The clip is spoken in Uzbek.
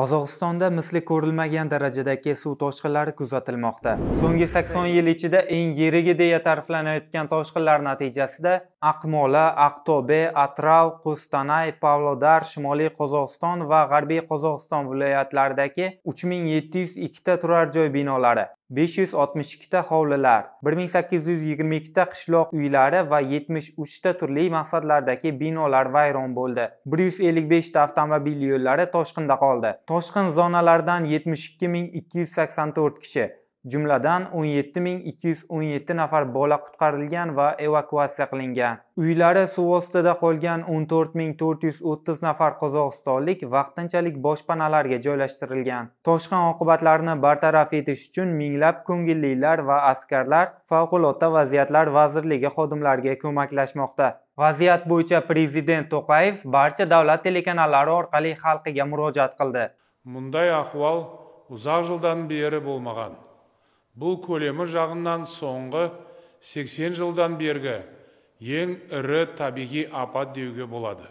Qozog'istonda misli ko'rilmagan darajadagi suv toshqinlari kuzatilmoqda. So'nggi 80 yil ichida eng yirigi deya ta'riflanayotgan toshqinlar natijasida Aqmola, Aqtobe, Atrav, Qo'stanay, Pavlodar, Shimoliy Qozog'iston va G'arbiy Qozog'iston viloyatlaridagi 3702 ta turar joy binolari 562 ta hovlilar 1822 ta qishloq uylari va 73 ta turli maqsadlardagi binolar vayron bo'ldi 155 ta avtomobil yo'llari toshqinda qoldi toshqin zonalaridan 72284 kishi Jumladan 17217 nafar bola qutqarilgan va evakuatsiya qilingan. Uylari suv ostida qolgan 14430 nafar qozog'istonlik vaqtinchalik boshpanalarga joylashtirilgan. Toshqin oqibatlarini bartaraf etish uchun minglab ko'ngillilar va askarlar Favqulodda vaziyatlar vazirligi xodimlariga ko'maklashmoqda. Vaziyat bo'yicha prezident To'qayev barcha davlat telekanallari orqali xalqiga murojaat qildi. Bunday ahvol uzoq yildan beri bo'lmagan. бұл көлемі жағынан соңғы 80 жылдан бергі ең ірі табиғи апат деуге болады